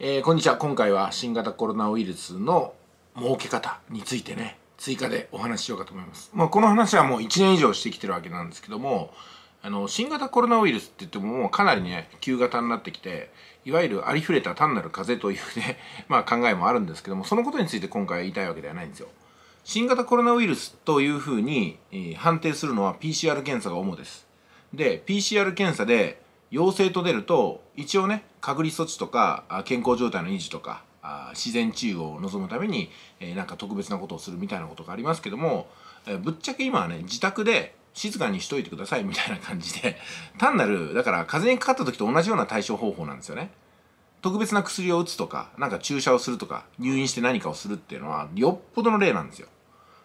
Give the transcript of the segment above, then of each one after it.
えー、こんにちは今回は新型コロナウイルスの儲け方についてね追加でお話ししようかと思います、まあ、この話はもう1年以上してきてるわけなんですけどもあの新型コロナウイルスって言ってももうかなりね旧型になってきていわゆるありふれた単なる風邪というね、まあ、考えもあるんですけどもそのことについて今回言いたいわけではないんですよ新型コロナウイルスというふうに、えー、判定するのは PCR 検査が主ですで PCR 検査で陽性と出ると一応ね隔離措置とか健康状態の維持とか自然治癒を望むために、えなんか特別なことをするみたいなことがありますけども、えぶっちゃけ今はね自宅で静かにしといてくださいみたいな感じで単なるだから風邪にかかった時と同じような対処方法なんですよね。特別な薬を打つとか、なんか注射をするとか、入院して何かをするっていうのは、よっぽどの例なんですよ。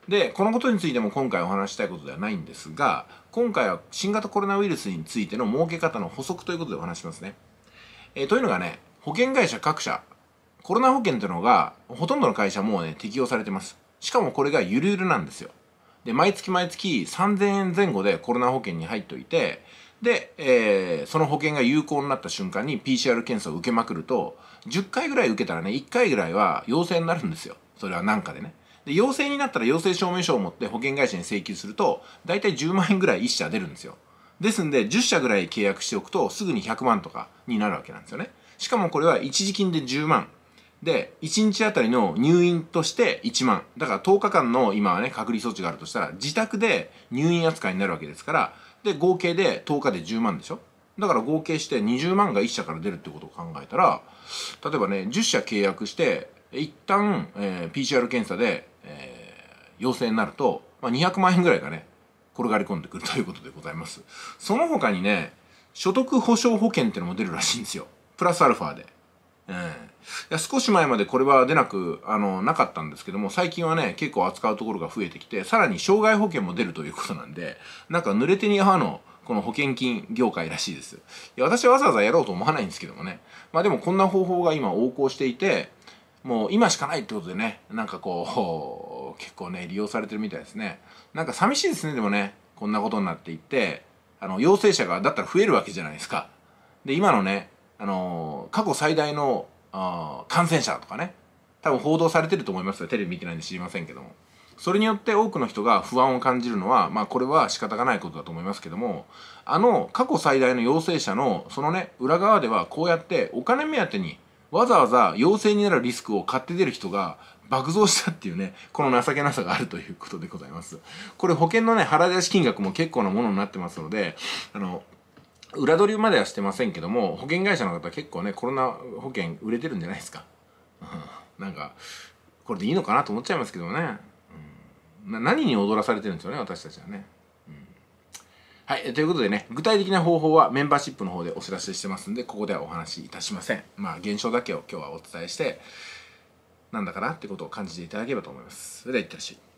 で、このことについても今回お話したいことではないんですが、今回は新型コロナウイルスについての儲け方の補足ということでお話しますね。えー、というのがね、保険会社各社、コロナ保険というのが、ほとんどの会社もうね、適用されてます。しかもこれがゆるゆるなんですよ。で、毎月毎月3000円前後でコロナ保険に入っておいて、で、えー、その保険が有効になった瞬間に PCR 検査を受けまくると、10回ぐらい受けたらね、1回ぐらいは陽性になるんですよ。それはなんかでね。で、陽性になったら陽性証明書を持って保険会社に請求すると、だいたい10万円ぐらい1社出るんですよ。ですんで、10社ぐらい契約しておくと、すぐに100万とかになるわけなんですよね。しかもこれは一時金で10万。で、1日あたりの入院として1万。だから10日間の今はね、隔離措置があるとしたら、自宅で入院扱いになるわけですから、で、合計で10日で10万でしょだから合計して20万が1社から出るってことを考えたら、例えばね、10社契約して、一旦、えー、PCR 検査で、えー、陽性になると、まあ、200万円ぐらいがね、転がり込んでくるということでございます。その他にね、所得保障保険ってのも出るらしいんですよ。プラスアルファで。え、う、ー、ん、いや少し前までこれは出なく、あの、なかったんですけども、最近はね、結構扱うところが増えてきて、さらに障害保険も出るということなんで、なんか濡れ手に歯の、この保険金業界らしいです。いや、私はわざわざやろうと思わないんですけどもね。まあでもこんな方法が今横行していて、もう今しかないってことでね、なんかこう、結構ね利用されてるみたいですねなんか寂しいですねでもねこんなことになっていってあの陽性者がだったら増えるわけじゃないですかで今のねあのー、過去最大のあ感染者とかね多分報道されてると思いますよテレビ見てないんで知りませんけどもそれによって多くの人が不安を感じるのはまあこれは仕方がないことだと思いますけどもあの過去最大の陽性者のそのね裏側ではこうやってお金目当てにわざわざ陽性になるリスクを買って出る人が爆増したっていうね、この情けなさがあるということでございます。これ保険のね、払い出し金額も結構なものになってますので、あの、裏取りまではしてませんけども、保険会社の方結構ね、コロナ保険売れてるんじゃないですか。うん、なんか、これでいいのかなと思っちゃいますけどね。うん、何に踊らされてるんですよね、私たちはね。はい。ということでね、具体的な方法はメンバーシップの方でお知らせしてますんで、ここではお話しいたしません。まあ、現象だけを今日はお伝えして、なんだかなってことを感じていただければと思います。それでは、いってらっしゃい。